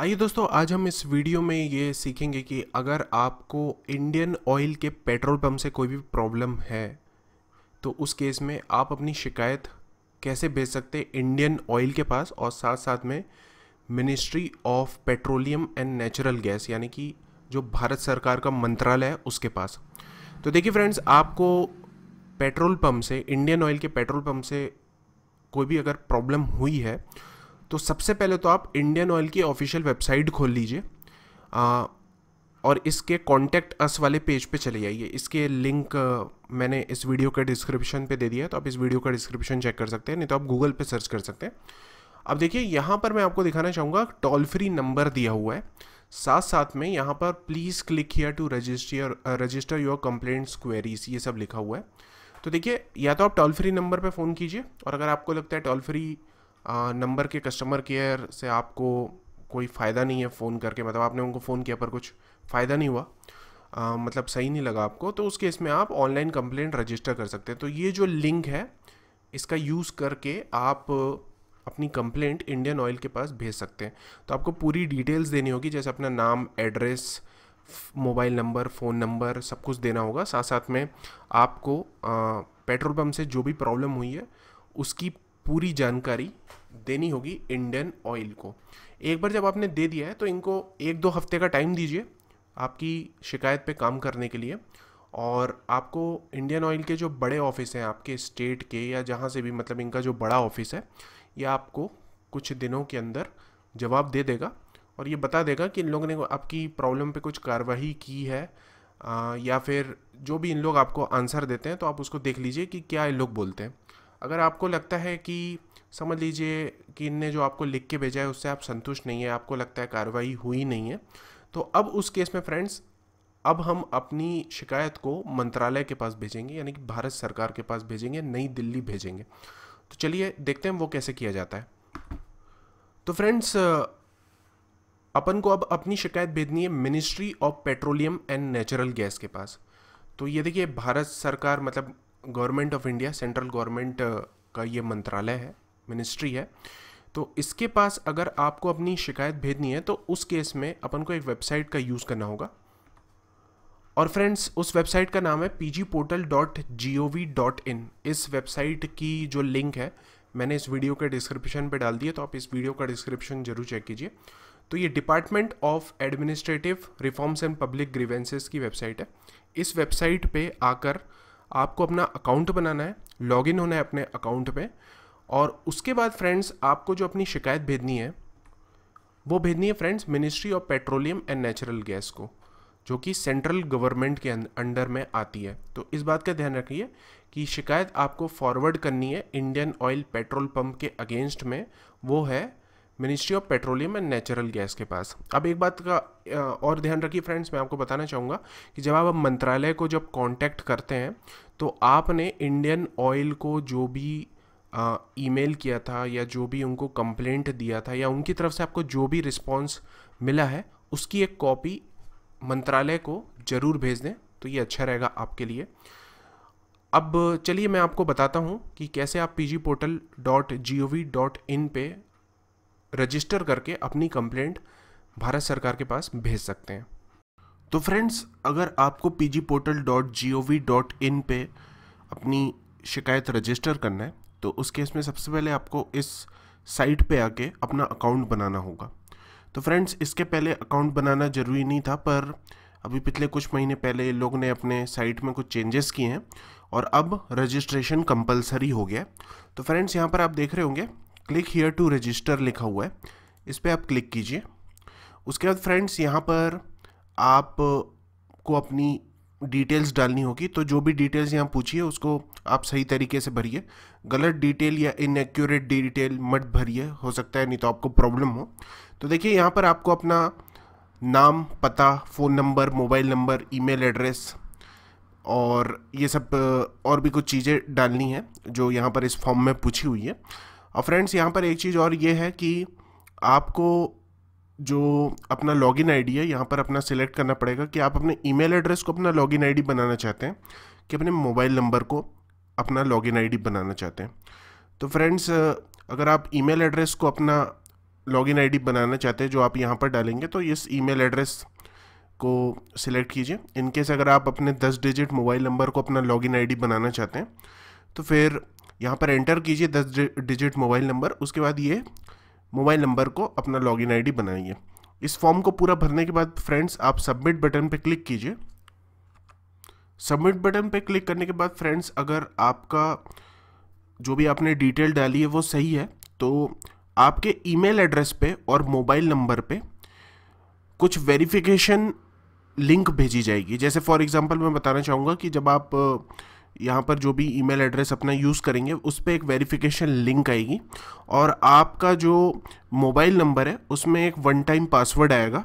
आइए दोस्तों आज हम इस वीडियो में ये सीखेंगे कि अगर आपको इंडियन ऑयल के पेट्रोल पंप से कोई भी प्रॉब्लम है तो उस केस में आप अपनी शिकायत कैसे भेज सकते इंडियन ऑयल के पास और साथ साथ में ministry of petroleum and natural gas यानी कि जो भारत सरकार का मंत्रालय है उसके पास तो देखिए फ्रेंड्स आपको पेट्रोल पंप से इंडियन ऑयल के पेट्रोल पंप से कोई भी अगर प्रॉब्लम हुई है तो सबसे पहले तो आप इंडियन ऑयल की ऑफिशियल वेबसाइट खोल लीजिए और इसके कॉन्टैक्ट अस वाले पेज पे चले जाइए इसके लिंक मैंने इस वीडियो के डिस्क्रिप्शन पे दे दिया है तो आप इस वीडियो का डिस्क्रिप्शन चेक कर सकते हैं नहीं तो आप गूगल पे सर्च कर सकते हैं अब देखिए यहाँ पर मैं आपको दिखाना चाहूँगा टोल फ्री नंबर दिया हुआ है साथ साथ में यहाँ पर please click here to register register your complaints queries ये सब लिखा हुआ है तो देखिए या तो आप टोल फ्री नंबर पर फ़ोन कीजिए और अगर आपको लगता है टोल फ्री नंबर के कस्टमर केयर से आपको कोई फ़ायदा नहीं है फ़ोन करके मतलब आपने उनको फ़ोन किया पर कुछ फ़ायदा नहीं हुआ आ, मतलब सही नहीं लगा आपको तो उस केस में आप ऑनलाइन कंप्लेंट रजिस्टर कर सकते हैं तो ये जो लिंक है इसका यूज़ करके आप अपनी कंप्लेंट इंडियन ऑयल के पास भेज सकते हैं तो आपको पूरी डिटेल्स देनी होगी जैसे अपना नाम address mobile number phone number सब कुछ देना होगा साथ साथ में आपको आ, पेट्रोल पम्प से जो भी प्रॉब्लम हुई है उसकी पूरी जानकारी देनी होगी इंडियन ऑयल को एक बार जब आपने दे दिया है तो इनको एक दो हफ्ते का टाइम दीजिए आपकी शिकायत पे काम करने के लिए और आपको इंडियन ऑयल के जो बड़े ऑफिस हैं आपके स्टेट के या जहाँ से भी मतलब इनका जो बड़ा ऑफिस है ये आपको कुछ दिनों के अंदर जवाब दे देगा और ये बता देगा कि इन लोगों ने आपकी प्रॉब्लम पे कुछ कार्रवाई की है आ, या फिर जो भी इन लोग आपको आंसर देते हैं तो आप उसको देख लीजिए कि क्या इन लोग बोलते हैं अगर आपको लगता है कि समझ लीजिए कि इनने जो आपको लिख के भेजा है उससे आप संतुष्ट नहीं है आपको लगता है कार्रवाई हुई नहीं है तो अब उस केस में फ्रेंड्स अब हम अपनी शिकायत को मंत्रालय के पास भेजेंगे यानी कि भारत सरकार के पास भेजेंगे नई दिल्ली भेजेंगे तो चलिए देखते हैं वो कैसे किया जाता है तो फ्रेंड्स अपन को अब अपनी शिकायत भेजनी है ministry of petroleum and natural gas के पास तो ये देखिए भारत सरकार मतलब government of India central government का ये मंत्रालय है मिनिस्ट्री है तो इसके पास अगर आपको अपनी शिकायत भेजनी है तो उस केस में अपन को एक वेबसाइट का यूज़ करना होगा और फ्रेंड्स उस वेबसाइट का नाम है P G portal dot G O V dot in इस वेबसाइट की जो लिंक है मैंने इस वीडियो के डिस्क्रिप्शन पे डाल दिया तो आप इस वीडियो का डिस्क्रिप्शन जरूर चेक कीजिए तो ये department of administrative reforms and public grievances की वेबसाइट है इस वेबसाइट पे आकर आपको अपना अकाउंट बनाना है लॉगिन होना है अपने अकाउंट पे और उसके बाद फ्रेंड्स आपको जो अपनी शिकायत भेजनी है वो भेजनी है friends ministry of petroleum and natural gas को जो कि सेंट्रल गवर्नमेंट के अं-, अंडर में आती है तो इस बात का ध्यान रखिए कि शिकायत आपको फॉरवर्ड करनी है इंडियन ऑयल पेट्रोल पंप के अगेंस्ट में वो है ministry of petroleum and natural gas के पास अब एक बात का और ध्यान रखिए फ्रेंड्स मैं आपको बताना चाहूँगा कि जब आप मंत्रालय को जब कांटेक्ट करते हैं तो आपने इंडियन ऑयल को जो भी ईमेल किया था या जो भी उनको कंप्लेंट दिया था या उनकी तरफ से आपको जो भी रिस्पॉन्स मिला है उसकी एक कॉपी मंत्रालय को ज़रूर भेज दें तो ये अच्छा रहेगा आपके लिए अब चलिए मैं आपको बताता हूँ कि कैसे आप P G portal dot G O V dot in पर रजिस्टर करके अपनी कंप्लेंट भारत सरकार के पास भेज सकते हैं तो फ्रेंड्स अगर आपको P G portal dot G O V dot in पर अपनी शिकायत रजिस्टर करना है तो उस केस में सबसे पहले आपको इस साइट पे आके अपना अकाउंट बनाना होगा तो फ्रेंड्स इसके पहले अकाउंट बनाना ज़रूरी नहीं था पर अभी पिछले कुछ महीने पहले लोगों ने अपने साइट में कुछ चेंजेस किए हैं और अब रजिस्ट्रेशन कंपलसरी हो गया तो फ्रेंड्स यहाँ पर आप देख रहे होंगे क्लिक हेयर टू रजिस्टर लिखा हुआ है इस पर आप क्लिक कीजिए उसके बाद फ्रेंड्स यहाँ पर आप को अपनी डिटेल्स डालनी होगी तो जो भी डिटेल्स यहाँ पूछिए उसको आप सही तरीके से भरिए गलत डिटेल या इनएक्यूरेट डिटेल मत भरिए हो सकता है नहीं तो आपको प्रॉब्लम हो तो देखिए यहाँ पर आपको अपना नाम पता phone number mobile number email address और ये सब और भी कुछ चीज़ें डालनी है जो यहाँ पर इस फॉर्म में पूछी हुई है और फ्रेंड्स यहाँ पर एक चीज़ और ये है कि आपको जो अपना लॉगिन आईडी है यहाँ पर अपना सिलेक्ट करना पड़ेगा कि आप अपने ईमेल एड्रेस को अपना लॉगिन आईडी बनाना चाहते हैं कि अपने मोबाइल नंबर को अपना लॉगिन आईडी बनाना चाहते हैं तो फ्रेंड्स अगर आप ईमेल एड्रेस को अपना लॉगिन आईडी बनाना चाहते हैं जो आप यहाँ पर डालेंगे तो इस ई एड्रेस को सिलेक्ट कीजिए इनकेस अगर आप अपने दस डिजिट मोबाइल नंबर को अपना लॉगिन आई बनाना चाहते हैं तो फिर यहाँ पर एंटर कीजिए दस डिजिट मोबाइल नंबर उसके बाद ये मोबाइल नंबर को अपना लॉगिन आईडी बनाइए इस फॉर्म को पूरा भरने के बाद फ्रेंड्स आप सबमिट बटन पर क्लिक कीजिए सबमिट बटन पर क्लिक करने के बाद फ्रेंड्स अगर आपका जो भी आपने डिटेल डाली है वो सही है तो आपके ईमेल एड्रेस पे और मोबाइल नंबर पे कुछ वेरिफिकेशन लिंक भेजी जाएगी जैसे फॉर एग्जांपल मैं बताना चाहूँगा कि जब आप यहाँ पर जो भी ईमेल एड्रेस अपना यूज़ करेंगे उस पर एक वेरिफिकेशन लिंक आएगी और आपका जो मोबाइल नंबर है उसमें एक वन टाइम पासवर्ड आएगा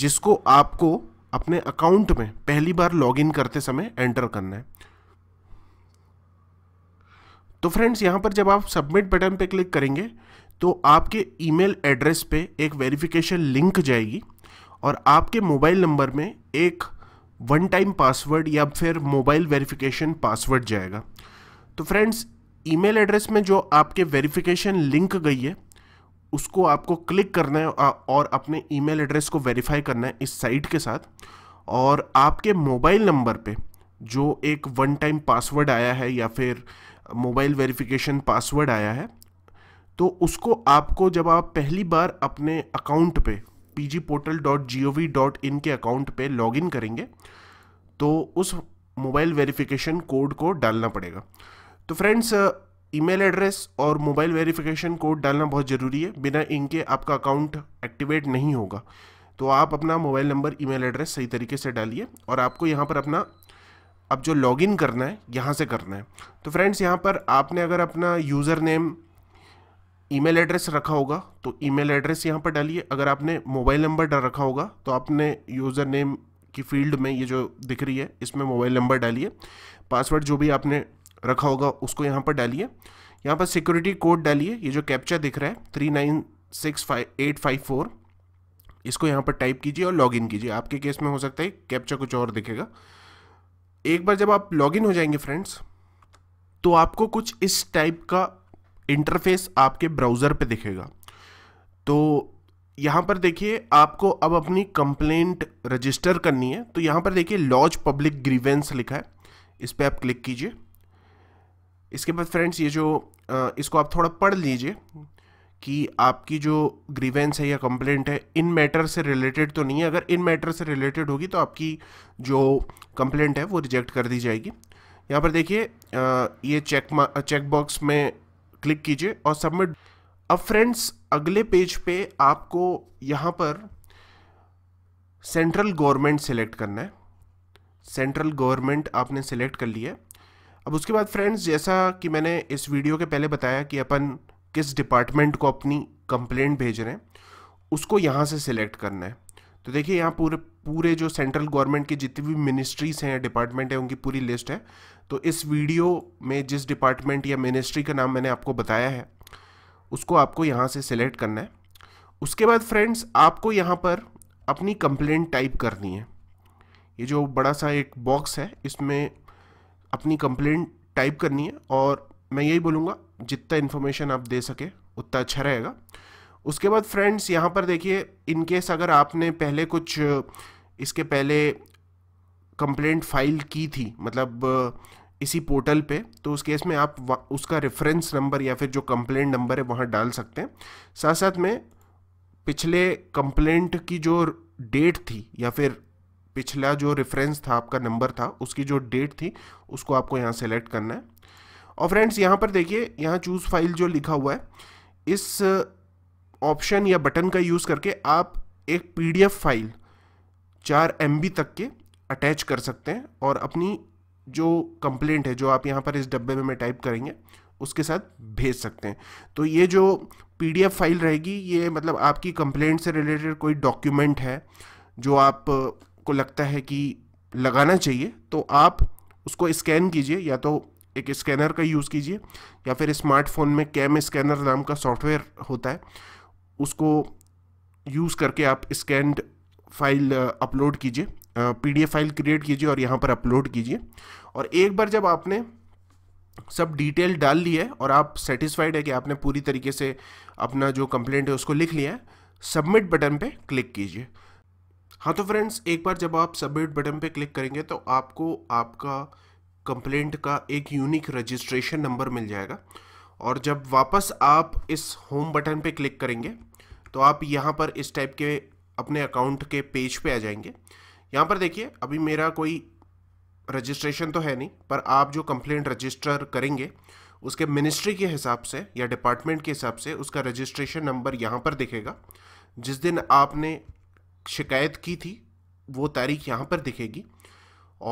जिसको आपको अपने अकाउंट में पहली बार लॉगिन करते समय एंटर करना है तो फ्रेंड्स यहाँ पर जब आप सबमिट बटन पर क्लिक करेंगे तो आपके ईमेल एड्रेस पे एक वेरिफिकेशन लिंक जाएगी और आपके मोबाइल नंबर में एक वन टाइम पासवर्ड या फिर मोबाइल वेरिफिकेशन पासवर्ड जाएगा तो फ्रेंड्स ईमेल एड्रेस में जो आपके वेरिफिकेशन लिंक गई है उसको आपको क्लिक करना है और अपने ईमेल एड्रेस को वेरीफाई करना है इस साइट के साथ और आपके मोबाइल नंबर पे जो एक वन टाइम पासवर्ड आया है या फिर मोबाइल वेरिफिकेशन पासवर्ड आया है तो उसको आपको जब आप पहली बार अपने अकाउंट पे pgportal.gov.in के अकाउंट पे लॉगिन करेंगे तो उस मोबाइल वेरिफिकेशन कोड को डालना पड़ेगा तो फ्रेंड्स ईमेल एड्रेस और मोबाइल वेरिफिकेशन कोड डालना बहुत ज़रूरी है बिना इनके आपका अकाउंट एक्टिवेट नहीं होगा तो आप अपना मोबाइल नंबर ईमेल एड्रेस सही तरीके से डालिए और आपको यहाँ पर अपना अब जो लॉगिन करना है यहाँ से करना है तो फ्रेंड्स यहाँ पर आपने अगर अपना यूज़र नेम ईमेल एड्रेस रखा होगा तो ईमेल एड्रेस यहाँ पर डालिए अगर आपने मोबाइल नंबर डाल रखा होगा तो आपने यूज़र नेम की फील्ड में ये जो दिख रही है इसमें मोबाइल नंबर डालिए पासवर्ड जो भी आपने रखा होगा उसको यहाँ पर डालिए यहाँ पर सिक्योरिटी कोड डालिए ये जो कैप्चा दिख रहा है three nine six five eight five four इसको यहाँ पर टाइप कीजिए और लॉगिन कीजिए आपके केस में हो सकता है कैप्चा कुछ और दिखेगा एक बार जब आप लॉगिन हो जाएंगे फ्रेंड्स तो आपको कुछ इस टाइप का इंटरफेस आपके ब्राउज़र पे दिखेगा तो यहाँ पर देखिए आपको अब अपनी कंप्लेंट रजिस्टर करनी है तो यहाँ पर देखिए लॉज पब्लिक ग्रीवेंस लिखा है इस पर आप क्लिक कीजिए इसके बाद फ्रेंड्स ये जो इसको आप थोड़ा पढ़ लीजिए कि आपकी जो ग्रीवेंस है या कंप्लेंट है इन मैटर से रिलेटेड तो नहीं है अगर इन मैटर से रिलेटेड होगी तो आपकी जो कंप्लेंट है वो रिजेक्ट कर दी जाएगी यहाँ पर देखिए ये चेक चेक बॉक्स में क्लिक कीजिए और सबमिट अब फ्रेंड्स अगले पेज पे आपको यहाँ पर सेंट्रल गवर्नमेंट सेलेक्ट करना है सेंट्रल गवर्नमेंट आपने सेलेक्ट कर लिया अब उसके बाद फ्रेंड्स जैसा कि मैंने इस वीडियो के पहले बताया कि अपन किस डिपार्टमेंट को अपनी कंप्लेंट भेज रहे हैं उसको यहाँ से सिलेक्ट करना है तो देखिए यहाँ पूरे पूरे जो सेंट्रल गवर्नमेंट की जितनी भी मिनिस्ट्रीज़ हैं डिपार्टमेंट हैं उनकी पूरी लिस्ट है तो इस वीडियो में जिस डिपार्टमेंट या मिनिस्ट्री का नाम मैंने आपको बताया है उसको आपको यहाँ से सिलेक्ट करना है उसके बाद फ्रेंड्स आपको यहाँ पर अपनी कंप्लेंट टाइप करनी है ये जो बड़ा सा एक बॉक्स है इसमें अपनी कंप्लेंट टाइप करनी है और मैं यही बोलूँगा जितना इन्फॉर्मेशन आप दे सके उतना अच्छा रहेगा उसके बाद फ्रेंड्स यहाँ पर देखिए इनकेस अगर आपने पहले कुछ इसके पहले कंप्लेंट फाइल की थी मतलब इसी पोर्टल पे तो उस केस में आप उसका रेफरेंस नंबर या फिर जो कंप्लेंट नंबर है वहाँ डाल सकते हैं साथ साथ में पिछले कंप्लेंट की जो डेट थी या फिर पिछला जो रेफरेंस था आपका नंबर था उसकी जो डेट थी उसको आपको यहाँ सेलेक्ट करना है और फ्रेंड्स यहाँ पर देखिए यहाँ चूज़ फाइल जो लिखा हुआ है इस ऑप्शन या बटन का यूज़ करके आप एक पीडीएफ फाइल चार एम तक के अटैच कर सकते हैं और अपनी जो कंप्लेंट है जो आप यहाँ पर इस डब्बे में मैं टाइप करेंगे उसके साथ भेज सकते हैं तो ये जो पीडीएफ फाइल रहेगी ये मतलब आपकी कंप्लेंट से रिलेटेड कोई डॉक्यूमेंट है जो आप को लगता है कि लगाना चाहिए तो आप उसको स्कैन कीजिए या तो एक स्कैनर का यूज़ कीजिए या फिर स्मार्टफोन में कैम स्कैनर नाम का सॉफ्टवेयर होता है उसको यूज़ करके आप स्कैंड फाइल अपलोड कीजिए पीडीएफ फाइल क्रिएट कीजिए और यहाँ पर अपलोड कीजिए और एक बार जब आपने सब डिटेल डाल ली है और आप सेटिस्फाइड है कि आपने पूरी तरीके से अपना जो कंप्लेंट है उसको लिख लिया है सबमिट बटन पे क्लिक कीजिए हाँ तो फ्रेंड्स एक बार जब आप सबमिट बटन पे क्लिक करेंगे तो आपको आपका कंप्लेंट का एक यूनिक रजिस्ट्रेशन नंबर मिल जाएगा और जब वापस आप इस होम बटन पे क्लिक करेंगे तो आप यहाँ पर इस टाइप के अपने अकाउंट के पेज पे आ जाएंगे यहाँ पर देखिए अभी मेरा कोई रजिस्ट्रेशन तो है नहीं पर आप जो कंप्लेंट रजिस्टर करेंगे उसके मिनिस्ट्री के हिसाब से या डिपार्टमेंट के हिसाब से उसका रजिस्ट्रेशन नंबर यहाँ पर दिखेगा जिस दिन आपने शिकायत की थी वो तारीख यहाँ पर दिखेगी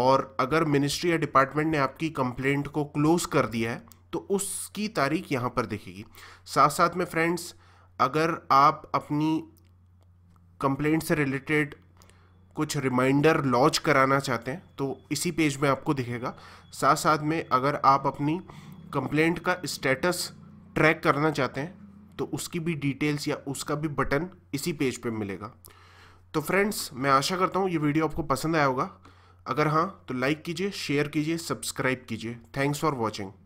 और अगर मिनिस्ट्री या डिपार्टमेंट ने आपकी कंप्लेंट को क्लोज़ कर दिया है तो उसकी तारीख यहाँ पर दिखेगी साथ साथ में फ्रेंड्स अगर आप अपनी कंप्लेंट से रिलेटेड कुछ रिमाइंडर लॉन्च कराना चाहते हैं तो इसी पेज में आपको दिखेगा साथ साथ में अगर आप अपनी कंप्लेंट का स्टेटस ट्रैक करना चाहते हैं तो उसकी भी डिटेल्स या उसका भी बटन इसी पेज पे मिलेगा तो फ्रेंड्स मैं आशा करता हूँ ये वीडियो आपको पसंद आया होगा अगर हाँ तो लाइक कीजिए शेयर कीजिए सब्सक्राइब कीजिए थैंक्स फॉर वॉचिंग